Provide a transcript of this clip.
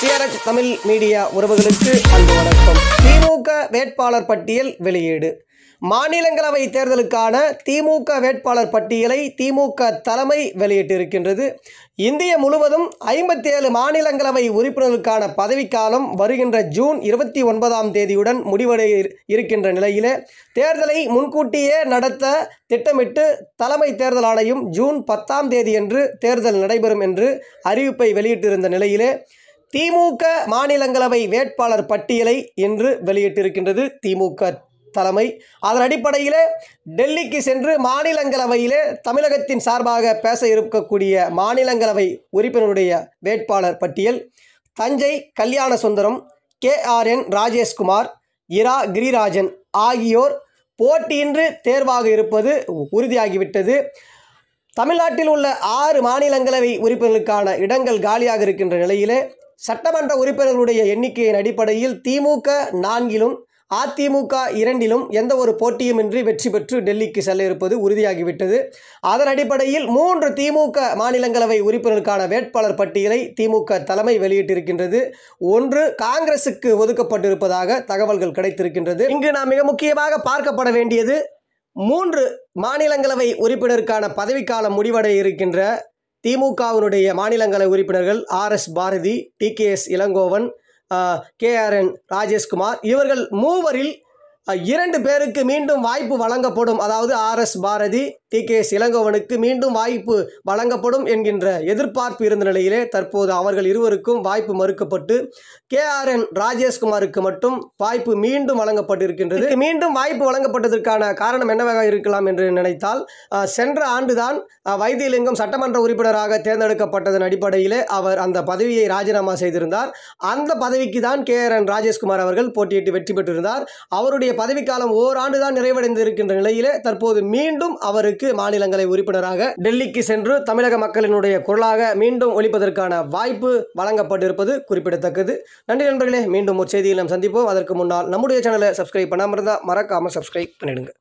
சிஆர்எச் Tamil media உறவுகளுக்கு அன்பு வணக்கம் திமுக வேட்பாளர் பட்டியல் வெளியீடு மாநிலங்களவை தேர்தலுக்கான திமுக வேட்பாளர் பட்டியலை திமுக தலைமை வெளியிட்டிருக்கின்றது இந்திய முழுவதும் ஐம்பத்தி ஏழு மாநிலங்களவை உறுப்பினர்களுக்கான பதவிக்காலம் வருகின்ற ஜூன் இருபத்தி ஒன்பதாம் தேதியுடன் முடிவடைய இருக்கின்ற நிலையிலே தேர்தலை முன்கூட்டியே நடத்த திட்டமிட்டு தலைமை தேர்தல் ஆணையம் ஜூன் பத்தாம் தேதியன்று தேர்தல் நடைபெறும் என்று அறிவிப்பை வெளியிட்டிருந்த நிலையிலே திமுக மாநிலங்களவை வேட்பாளர் பட்டியலை இன்று வெளியிட்டிருக்கின்றது திமுக தலைமை அதன் அடிப்படையில் டெல்லிக்கு சென்று மாநிலங்களவையிலே தமிழகத்தின் சார்பாக பேச இருக்கக்கூடிய மாநிலங்களவை உறுப்பினருடைய வேட்பாளர் பட்டியல் Thanjai Kalyana Sundaram K R N Rajeshkumar இரா கிரிராஜன் ஆகியோர் போட்டியின்றி தேர்வாக இருப்பது உறுதியாகிவிட்டது தமிழ்நாட்டில் உள்ள ஆறு மாநிலங்களவை உறுப்பினர்களுக்கான இடங்கள் காலியாக இருக்கின்ற நிலையிலே சட்டமன்ற உறுப்பினர்களுடைய எண்ணிக்கையின் அடிப்படையில் திமுக நான்கிலும் அதிமுக இரண்டிலும் எந்த ஒரு போட்டியுமின்றி வெற்றி பெற்று டெல்லிக்கு செல்ல இருப்பது உறுதியாகிவிட்டது அதன் அடிப்படையில் மூன்று திமுக மாநிலங்களவை உறுப்பினருக்கான வேட்பாளர் பட்டியலை திமுக தலைமை வெளியிட்டிருக்கின்றது ஒன்று காங்கிரசுக்கு ஒதுக்கப்பட்டிருப்பதாக தகவல்கள் கிடைத்திருக்கின்றது இங்கு நாம் மிக முக்கியமாக பார்க்கப்பட வேண்டியது மூன்று மாநிலங்களவை உறுப்பினருக்கான பதவிக்காலம் முடிவடைய இருக்கின்ற திமுகவினுடைய மாநிலங்களவை உறுப்பினர்கள் R S Bharathi T K S Elangovan K R N Rajeshkumar இவர்கள் மூவரில் இரண்டு பேருக்கு மீண்டும் வாய்ப்பு வழங்கப்படும் அதாவது R S Bharathi T K இளங்கோவனுக்கு மீண்டும் வாய்ப்பு வழங்கப்படும் என்கின்ற எதிர்பார்ப்பு இருந்த நிலையிலே தற்போது அவர்கள் இருவருக்கும் வாய்ப்பு மறுக்கப்பட்டு கே ஆர் என் ராஜேஷ்குமாருக்கு மட்டும் வாய்ப்பு மீண்டும் வழங்கப்பட்டிருக்கின்றது மீண்டும் வாய்ப்பு வழங்கப்பட்டதற்கான காரணம் என்னவாக இருக்கலாம் என்று நினைத்தால் சென்ற ஆண்டுதான் வைத்தியலிங்கம் சட்டமன்ற உறுப்பினராக தேர்ந்தெடுக்கப்பட்டதன் அடிப்படையிலே அவர் அந்த பதவியை ராஜினாமா செய்திருந்தார் அந்த பதவிக்கு தான் கே ஆர் என் ராஜேஷ்குமார் அவர்கள் போட்டியிட்டு வெற்றி பெற்றிருந்தார் அவருடைய பதவிக்காலம் ஓராண்டு தான் நிறைவடைந்திருக்கின்ற நிலையிலே தற்போது மீண்டும் அவருக்கு தெற்கு மாநிலங்களை உறுப்பினராக டெல்லிக்கு சென்று தமிழக மக்களினுடைய குரலாக மீண்டும் ஒழிப்பதற்கான வாய்ப்பு வழங்கப்பட்டிருப்பது குறிப்பிடத்தக்கது நன்றி நண்பர்களே மீண்டும் ஒரு செய்தியில் நாம் சந்திப்போம் அதற்கு முன்னால் நம்முடைய சேனலை சப்ஸ்கிரைப் பண்ணாமல் இருந்தால் மறக்காமல் சப்ஸ்கிரைப் பண்ணிடுங்க